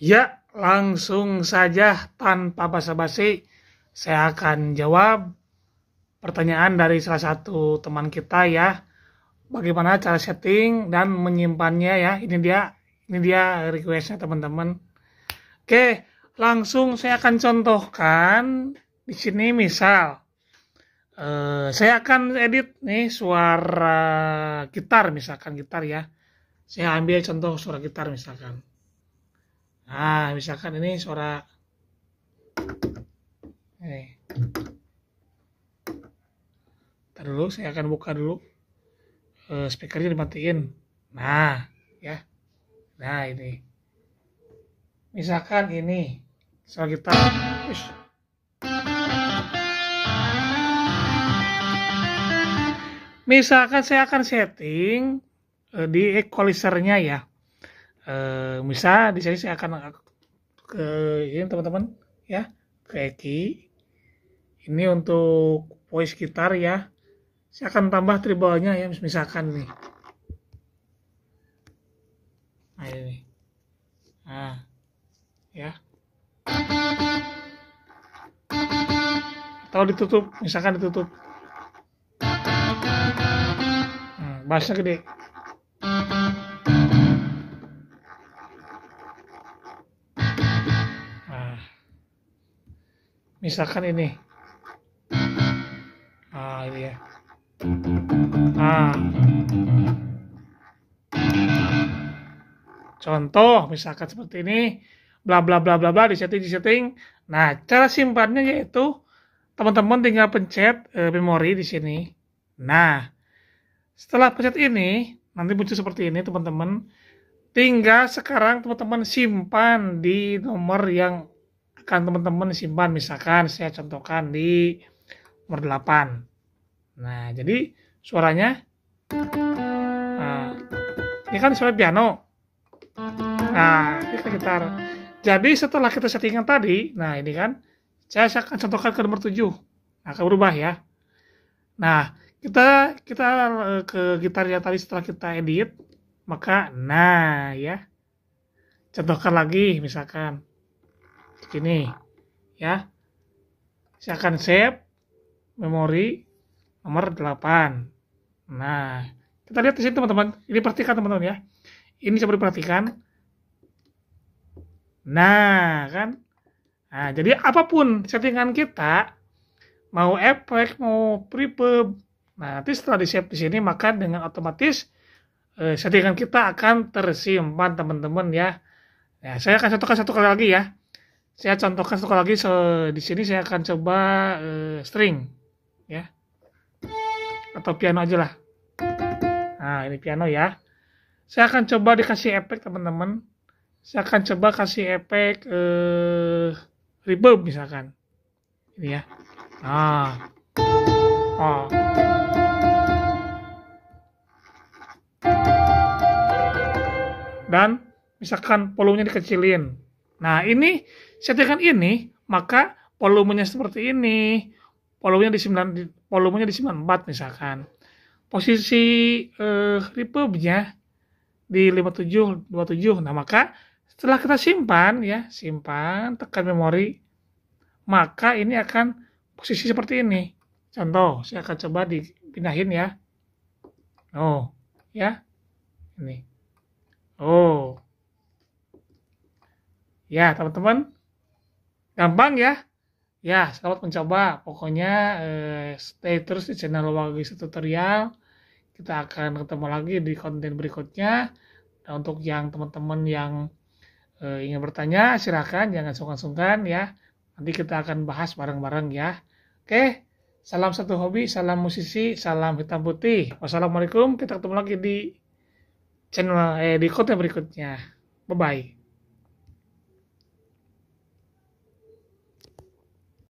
Ya, langsung saja tanpa basa-basi saya akan jawab pertanyaan dari salah satu teman kita ya. Bagaimana cara setting dan menyimpannya ya. Ini dia ini dia requestnya teman-teman. Oke, langsung saya akan contohkan di sini misal eh, saya akan edit nih suara gitar misalkan gitar ya. Saya ambil contoh suara gitar misalkan. Nah, misalkan ini suara ini. Ntar dulu, saya akan buka dulu e, speakernya dimatiin. Nah, ya. Nah, ini. Misalkan ini suara kita. Ush. Misalkan saya akan setting e, di equalizernya ya uh, bisa di sini saya akan ke ini teman-teman ya ke Eki ini untuk voice gitar ya saya akan tambah tribalnya ya misalkan nih nah ini nah ya atau ditutup misalkan ditutup nah, gede misalkan ini ah ini ya ah contoh misalkan seperti ini bla bla bla bla bla di setting setting nah cara simpannya yaitu teman-teman tinggal pencet e, memori di sini nah setelah pencet ini nanti muncul seperti ini teman-teman tinggal sekarang teman-teman simpan di nomor yang akan teman-teman simpan misalkan saya contohkan di nomor 8 nah jadi suaranya nah, ini kan suara piano nah kita gitar jadi setelah kita settingan tadi nah ini kan saya akan contohkan ke nomor 7 nah, akan berubah ya nah kita kita eh, ke gitar yang tadi setelah kita edit maka nah ya contohkan lagi misalkan ini ya saya akan save memori nomor 8 nah kita lihat di sini teman-teman ini perhatikan teman-teman ya ini saya perhatikan nah kan nah jadi apapun settingan kita mau efek mau prepub nah nanti setelah di save di sini maka dengan otomatis eh, settingan kita akan tersimpan teman-teman ya Nah, saya akan satukan satu kali lagi ya saya contohkan satu lagi so, di sini saya akan coba uh, string ya atau piano aja lah nah ini piano ya saya akan coba dikasih efek teman-teman saya akan coba kasih efek uh, reverb misalkan ini ya nah oh dan misalkan volumenya dikecilin Nah ini settingan ini maka volumenya seperti ini, volumenya di 9 volumenya di 94 misalkan. Posisi eh, repubnya di 57 27. Nah, maka setelah kita simpan ya, simpan tekan memori maka ini akan posisi seperti ini. Contoh, saya akan coba dipindahin ya. Oh, ya. Ini. Oh. Ya, teman-teman, gampang ya. Ya, selamat mencoba. Pokoknya eh, stay terus di channel Wagis Tutorial. Kita akan ketemu lagi di konten berikutnya. Nah, untuk yang teman-teman yang eh, ingin bertanya, silakan. jangan sungkan-sungkan ya. Nanti kita akan bahas bareng-bareng ya. Oke, salam satu hobi, salam musisi, salam hitam putih. Wassalamualaikum, kita ketemu lagi di channel eh, di konten berikutnya. Bye-bye.